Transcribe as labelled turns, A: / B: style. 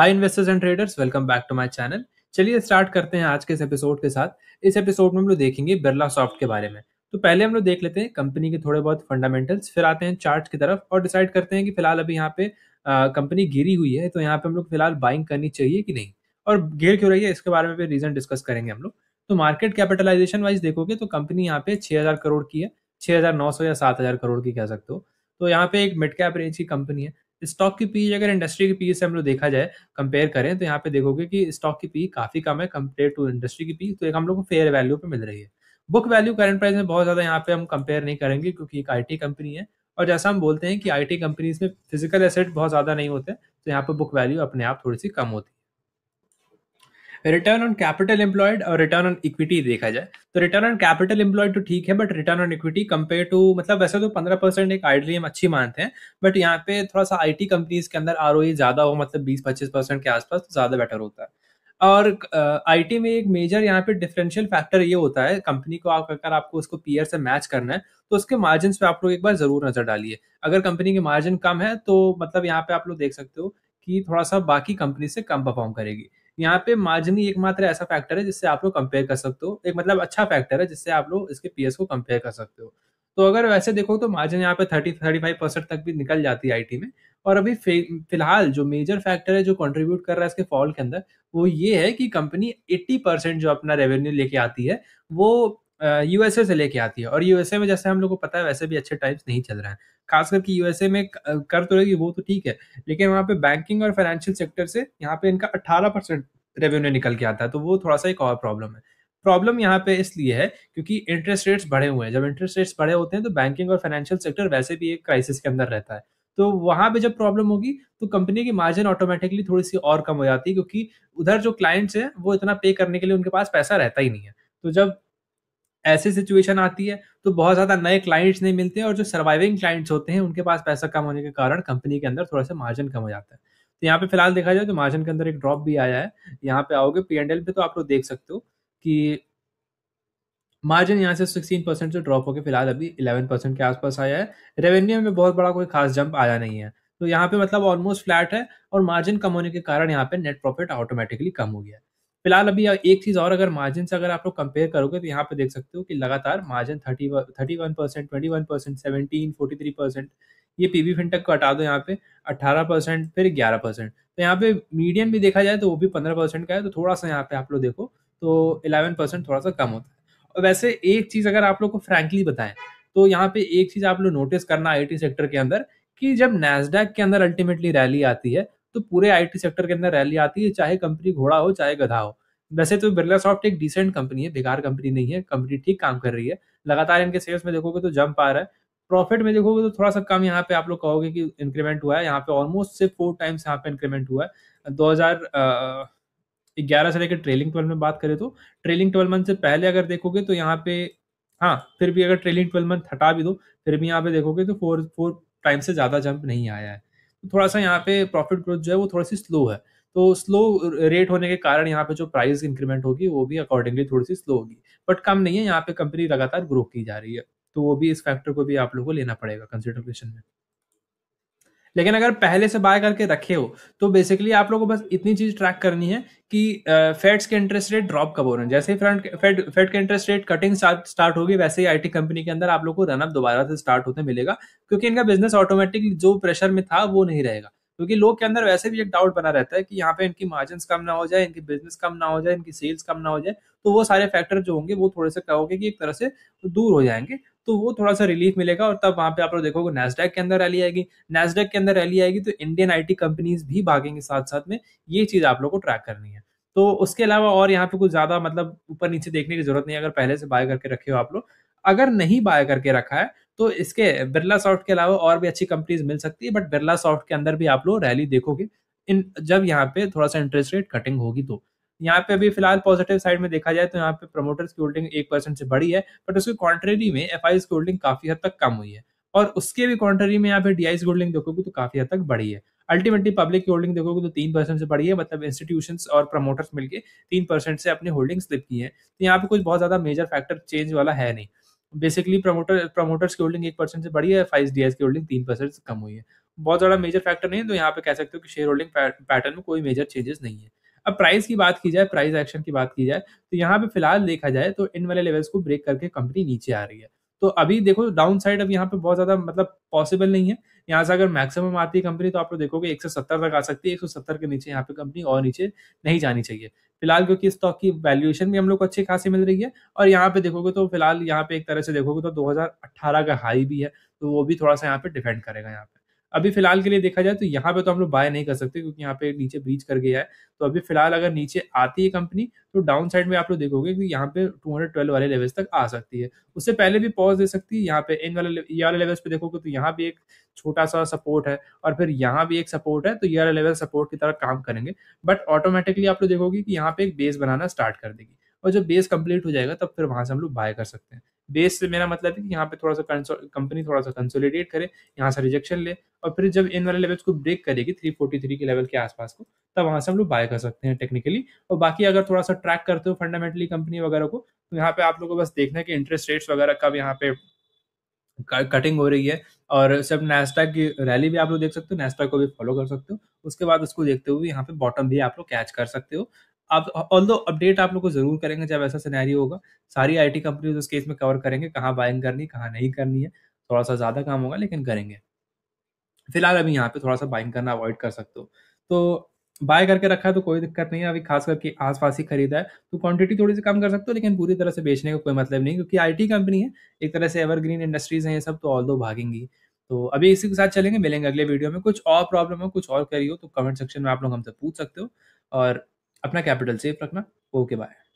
A: hi investors and traders welcome back to my channel चलिए start करते हैं आज के इस एपिसोड के साथ इस एपिसोड में हम लोग देखेंगे बिरला सॉफ्ट के बारे में तो पहले हम लोग देख लेते हैं कंपनी के थोड़े बहुत फंडामेंटल्स फिर आते हैं चार्ट की तरफ और डिसाइड करते हैं कि फिलहाल अभी यहाँ पे कंपनी गिरी हुई है तो यहाँ पे हम लोग फिलहाल बाइंग करनी चाहिए कि नहीं और गिर क्यों रही है इसके बारे में भी रीजन डिस्कस करेंगे हम लोग तो मार्केट कैपिटलाइजेशन वाइज देखोगे तो कंपनी यहाँ पे छह करोड़ की है छह या सात करोड़ की कह सकते हो तो यहाँ पे एक मिड कैप रेंज की कंपनी है स्टॉक की पी अगर इंडस्ट्री की पी से हम लोग देखा जाए कंपेयर करें तो यहाँ पे देखोगे कि स्टॉक की पी काफी कम है कंपेयर टू इंडस्ट्री की पी तो एक हम लोग को फेयर वैल्यू पे मिल रही है बुक वैल्यू करंट प्राइस में बहुत ज्यादा यहाँ पे हम कंपेयर नहीं करेंगे क्योंकि एक आईटी कंपनी है और जैसा हम बोलते हैं कि आईटी कंपनीज में फिजिकल एसेट बहुत ज्यादा नहीं होते तो यहाँ पे बुक वैल्यू अपने आप थोड़ी सी कम होती है रिटर्न ऑन कैपिटल एम्प्लॉयड और रिटर्न ऑन इक्विटी देखा जाए तो रिटर्न ऑन कैपिटल एम्प्लॉयड तो ठीक है but return on equity compare to मतलब वैसे तो पंद्रह परसेंट एक आइडली हम अच्छी मानते हैं बट यहाँ पे थोड़ा सा आई कंपनीज के अंदर आर e ज्यादा हो मतलब बीस पच्चीस परसेंट के आसपास तो ज्यादा बेटर होता है और आईटी uh, में एक मेजर यहाँ पे डिफरेंशियल फैक्टर ये होता है कंपनी को आप अगर आपको उसको पीयर से मैच करना है तो उसके मार्जिन पे आप लोग एक बार जरूर नजर डालिए अगर कंपनी के मार्जिन कम है तो मतलब यहाँ पे आप लोग देख सकते हो कि थोड़ा सा बाकी कंपनी से कम परफॉर्म करेगी यहाँ पे मार्जिन एकमात्र ऐसा फैक्टर है जिससे आप लोग कंपेयर कर सकते हो एक मतलब अच्छा फैक्टर है जिससे आप लोग इसके पीएस को कंपेयर कर सकते हो तो अगर वैसे देखो तो मार्जिन यहाँ पे थर्टी थर्टी फाइव परसेंट तक भी निकल जाती है आईटी में और अभी फिलहाल जो मेजर फैक्टर है जो कंट्रीब्यूट कर रहा है इसके फॉल के अंदर वो ये है कि कंपनी एट्टी परसेंट जो अपना रेवेन्यू लेके आती है वो यूएसए से लेके आती है और यूएसए में जैसे हम लोग को पता है वैसे भी अच्छे टाइम्स नहीं चल रहे हैं खास करके यूएसए में कर तो रहेगी वो तो ठीक है लेकिन वहाँ पे बैंकिंग और फाइनेंशियल सेक्टर से यहाँ पे इनका अट्ठारह परसेंट रेवेन्यू निकल के आता है तो वो थोड़ा सा एक और प्रॉब्लम है प्रॉब्लम यहाँ पे इसलिए है क्योंकि इंटरेस्ट रेट्स बढ़े हुए हैं जब इंटरेस्ट रेट्स बढ़े होते हैं तो बैंकिंग और फाइनेंशियल सेक्टर वैसे भी एक क्राइसिस के अंदर रहता है तो वहां पे जब प्रॉब्लम होगी तो कंपनी की मार्जिन ऑटोमेटिकली थोड़ी सी और कम हो जाती है क्योंकि उधर जो क्लाइंट्स हैं वो इतना पे करने के लिए उनके पास पैसा रहता ही नहीं है तो जब ऐसी सिचुएशन आती है तो बहुत ज़्यादा नए क्लाइंट्स नहीं मिलते हैं और जो सर्वाइविंग क्लाइंट्स होते हैं उनके पास पैसा कम होने के कारण कंपनी के अंदर थोड़ा सा मार्जिन कम हो जाता है तो यहाँ पे फिलहाल देखा जाए तो मार्जिन के अंदर एक ड्रॉप भी आया है यहाँ पे आओगे पी एंड एल पे तो आप लोग देख सकते हो कि मार्जिन यहाँ से सिक्सटीन परसेंट से ड्रॉप होकर फिलहाल अभी इलेवन परसेंट के आसपास आया है रेवेन्यू में बहुत बड़ा कोई खास जंप आया नहीं है तो यहाँ पे मतलब ऑलमोस्ट फ्लैट है और मार्जिन कम होने के कारण यहाँ पे नेट प्रॉफिट ऑटोमेटिकली कम हो गया है फिलहाल अभी एक चीज और अगर मार्जिन से अगर आप लोग कंपेयर करोगे तो यहाँ पे देख सकते हो कि लगातार margin thirty thirty one percent twenty one percent seventeen forty three percent ये पीबी फिनटेक को हटा दो यहाँ पे अट्ठारह परसेंट फिर ग्यारह परसेंट तो यहाँ पे मीडियम भी देखा जाए तो वो भी पंद्रह परसेंट का है तो थोड़ा सा यहाँ पे आप लोग देखो तो इलेवन परसेंट थोड़ा सा कम होता है और वैसे एक चीज अगर आप लोग को फ्रेंकली बताएं तो यहाँ पे एक चीज आप लोग नोटिस करना आई सेक्टर के अंदर कि जब नेसडेक के अंदर अल्टीमेटली रैली आती है तो पूरे आईटी सेक्टर के अंदर रैली आती है चाहे कंपनी घोड़ा हो चाहे गधा हो वैसे तो बिरला सॉफ्ट एक डिसेंट कंपनी है बेकार कंपनी नहीं है कंपनी ठीक काम कर रही है लगातार इनके सेल्स में देखोगे तो जंप आ रहा है प्रॉफिट में देखोगे तो थोड़ा सा कम यहाँ पे आप लोग कहोगे कि इंक्रीमेंट हुआ है यहाँ पे ऑलमोस्ट से फोर टाइम्स यहाँ पे इंक्रीमेंट हुआ है ग्यारह से लेकर ट्रेलिंग ट्वेल्व में बात करें तो ट्रेलिंग ट्वेल्व मंथ से पहले अगर देखोगे तो यहाँ पे हाँ फिर भी अगर ट्रेलिंग ट्वेल्व मंथ हटा भी दो फिर भी यहाँ पे देखोगे तो फोर फोर टाइम से ज़्यादा जंप नहीं आया है थोड़ा सा यहाँ पे प्रॉफिट ग्रोथ जो है वो थोड़ी सी स्लो है तो स्लो रेट होने के कारण यहाँ पे जो प्राइस इंक्रीमेंट होगी वो भी अकॉर्डिंगली थोड़ी सी स्लो होगी बट कम नहीं है यहाँ पे कंपनी लगातार ग्रो की जा रही है तो वो भी इस फैक्टर को भी आप लोग को लेना पड़ेगा कंसिडरेशन में लेकिन अगर पहले से बाय करके रखे हो तो बेसिकली आप लोगों को बस इतनी चीज ट्रैक करनी है कि फेड्स के इंटरेस्ट रेट ड्रॉप कब हो रहे हैं जैसे ही फ्रंट फेड फेड के इंटरेस्ट रेट कटिंग स्टार्ट होगी वैसे ही आईटी कंपनी के अंदर आप लोग को रनअप दोबारा से स्टार्ट होते मिलेगा क्योंकि इनका बिजनेस ऑटोमेटिक जो प्रेशर में था वो नहीं रहेगा क्योंकि लोग के अंदर वैसे भी एक डाउट बना रहता है कि यहाँ पे इनकी मार्जिन कम ना हो जाए इनकी बिजनेस कम ना हो जाए इनकी सेल्स कम ना हो जाए तो वो सारे फैक्टर जो होंगे वो थोड़े से कहोगे कि एक तरह से दूर हो जाएंगे तो वो थोड़ा सा रिलीफ मिलेगा और तब वहां पे आप लोग देखोगे नेस्डेक के अंदर रैली आएगी नेस्डेक के अंदर रैली आएगी तो इंडियन आईटी कंपनीज भी भागेंगे साथ साथ में ये चीज आप लोग को ट्रैक करनी है तो उसके अलावा और यहाँ पे कुछ ज्यादा मतलब ऊपर नीचे देखने की जरूरत नहीं अगर पहले से बाय करके रखे हो आप लोग अगर नहीं बाय करके रखा है तो इसके बिरला सॉफ्ट के अलावा और भी अच्छी कंपनीज मिल सकती है बट बिरला सॉफ्ट के अंदर भी आप लोग रैली देखोगे इन जब यहाँ पे थोड़ा सा इंटरेस्ट रेट कटिंग होगी तो यहाँ पे अभी फिलहाल पॉजिटिव साइड में देखा जाए तो यहाँ पे प्रमोटर्स की होल्डिंग एक परसेंट से बड़ी है बट उसके कॉन्ट्रेरी में एफ की होल्डिंग काफी हद तक कम हुई है और उसके भी कॉन्ट्रेरी में यहाँ पे डीआईस की होल्डिंग देखोगे तो काफी हद तक बढ़ी है अल्टीमेटली पब्लिक की होल्डिंग देखोगे तो तीन परसेंट से बढ़ी है मतलब इंस्टीट्यूशन और प्रमोटर्स मिलकर तीन परसेंट से अपनी होल्डिंग स्लिप की है तो यहाँ पे कुछ बहुत ज्यादा मेजर फैक्टर चेंज वाला है नहीं बेसिकली प्रमोटर प्रमोटर्स की होल्डिंग एक परसेंट से बढ़ी है एफ आई की होल्डिंग तीन परसेंट से कम हुई है बहुत ज्यादा मेजर फैक्टर नहीं है तो यहाँ पे कह सकते हो कि शेयर होल्डिंग पैटर्न में कोई मेजर चेंजेस नहीं है अब प्राइस की बात की जाए प्राइस एक्शन की बात की जाए तो यहाँ पे फिलहाल देखा जाए तो इन वाले लेवल्स को ब्रेक करके कंपनी नीचे आ रही है तो अभी देखो डाउन साइड अब यहाँ पे बहुत ज्यादा मतलब पॉसिबल नहीं है यहाँ से अगर मैक्सिमम आती है कंपनी तो आप लोग देखोगे एक तक आ सकती है एक के नीचे यहाँ पे कंपनी और नीचे नहीं जानी चाहिए फिलहाल क्योंकि स्टॉक की वैल्यूएशन भी हम लोग को अच्छी खासी मिल रही है और यहाँ पे देखोगे तो फिलहाल यहाँ पे एक तरह से देखोगे तो 2018 का हाई भी है तो वो भी थोड़ा सा यहाँ पे डिपेंड करेगा यहाँ पे अभी फिलहाल के लिए देखा जाए तो यहाँ पे तो हम लोग बाय नहीं कर सकते क्योंकि यहाँ पे नीचे ब्रीच कर गया है तो अभी फिलहाल अगर नीचे आती है कंपनी तो डाउन साइड में आप लोग देखोगे कि यहाँ पे 212 वाले लेवल्स तक आ सकती है उससे पहले भी पॉज दे सकती है यहाँ पे इन वाले ये वाले लेवल्स पे देखोगे तो यहाँ भी एक छोटा सा सपोर्ट है और फिर यहाँ भी एक सपोर्ट है तो ये वाले लेवल सपोर्ट की तरह काम करेंगे बट ऑटोमेटिकली आप लोग देखोगे कि यहाँ पे एक बेस बनाना स्टार्ट कर देगी और जब बेस कंप्लीट हो जाएगा तब फिर वहां से हम लोग बाय कर सकते हैं बेस से मेरा मतलब है कि यहाँ पे थोड़ा सा कंपनी थोड़ा सा कंसोलिडेट करे यहाँ से रिजेक्शन ले और फिर जब इन वाले लेवल्स को ब्रेक करेगी थ्री फोर्टी थ्री के लेवल के आसपास को तब वहाँ से हम लोग बाय कर सकते हैं टेक्निकली और बाकी अगर थोड़ा सा ट्रैक करते हो फंडामेंटली कंपनी वगैरह को तो यहाँ पे आप लोग को बस देखना है कि इंटरेस्ट रेट्स वगैरह कब यहाँ पे कटिंग हो रही है और सब नेस्टा की रैली भी आप लोग देख सकते हो नेस्टा को भी फॉलो कर सकते हो उसके बाद उसको देखते हुए यहाँ पे बॉटम भी आप लोग कैच कर सकते हो आप ऑल दो अपडेट आप लोग को जरूर करेंगे जब ऐसा सिनेरियो होगा सारी आईटी कंपनीज उस केस में कवर करेंगे कहाँ बाइंग करनी कहाँ नहीं करनी है थोड़ा सा ज़्यादा काम होगा लेकिन करेंगे फिलहाल अभी यहाँ पे थोड़ा सा बाइंग करना अवॉइड कर सकते हो तो बाय करके रखा है तो कोई दिक्कत नहीं है अभी खास करके आस पास ही खरीदा है तो क्वांटिटी थोड़ी सी कम कर सकते हो लेकिन पूरी तरह से बेचने का कोई मतलब नहीं क्योंकि आईटी कंपनी है एक तरह से एवरग्रीन इंडस्ट्रीज हैं ये सब तो ऑल दो भागेंगी तो अभी इसी के साथ चलेंगे मिलेंगे अगले वीडियो में कुछ और प्रॉब्लम हो कुछ और करी हो तो कमेंट सेक्शन में आप लोग हमसे पूछ सकते हो और अपना कैपिटल सेफ रखना ओके बाय